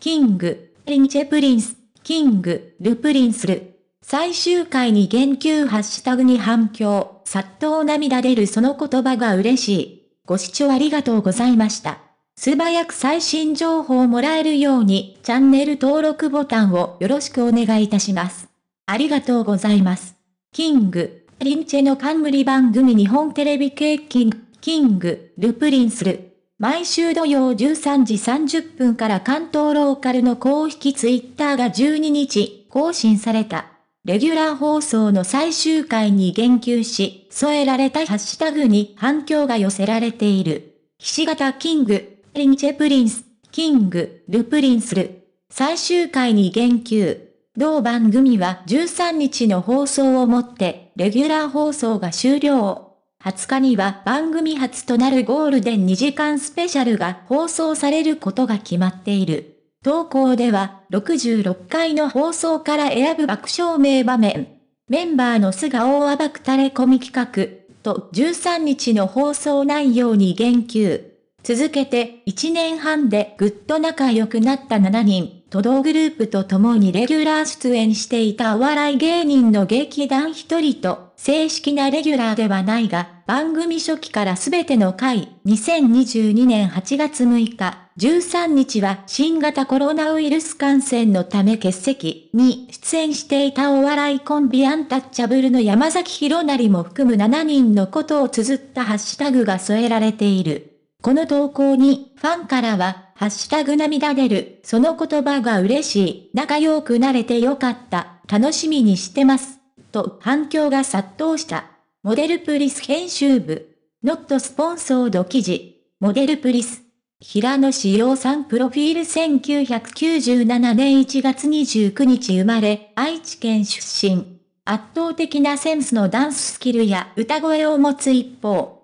キング、リンチェプリンス、キング、ルプリンスル。最終回に言及ハッシュタグに反響、殺到涙出るその言葉が嬉しい。ご視聴ありがとうございました。素早く最新情報をもらえるように、チャンネル登録ボタンをよろしくお願いいたします。ありがとうございます。キング、リンチェの冠番組日本テレビ系キング、キング、ルプリンスル。毎週土曜13時30分から関東ローカルの公式ツイッターが12日更新された。レギュラー放送の最終回に言及し、添えられたハッシュタグに反響が寄せられている。岸形キング、リンチェプリンス、キング、ルプリンスル。最終回に言及。同番組は13日の放送をもって、レギュラー放送が終了。20日には番組初となるゴールデン2時間スペシャルが放送されることが決まっている。投稿では、66回の放送から選ぶ爆笑名場面、メンバーの素顔を暴く垂れ込み企画、と13日の放送内容に言及。続けて1年半でぐっと仲良くなった7人。都道グループと共にレギュラー出演していたお笑い芸人の劇団一人と、正式なレギュラーではないが、番組初期からすべての回、2022年8月6日、13日は新型コロナウイルス感染のため欠席に出演していたお笑いコンビアンタッチャブルの山崎弘成も含む7人のことを綴ったハッシュタグが添えられている。この投稿に、ファンからは、ハッシュタグ涙出る、その言葉が嬉しい、仲良くなれてよかった、楽しみにしてます、と反響が殺到した。モデルプリス編集部、ノットスポンソード記事、モデルプリス、平野志陽さんプロフィール1997年1月29日生まれ、愛知県出身。圧倒的なセンスのダンススキルや歌声を持つ一方、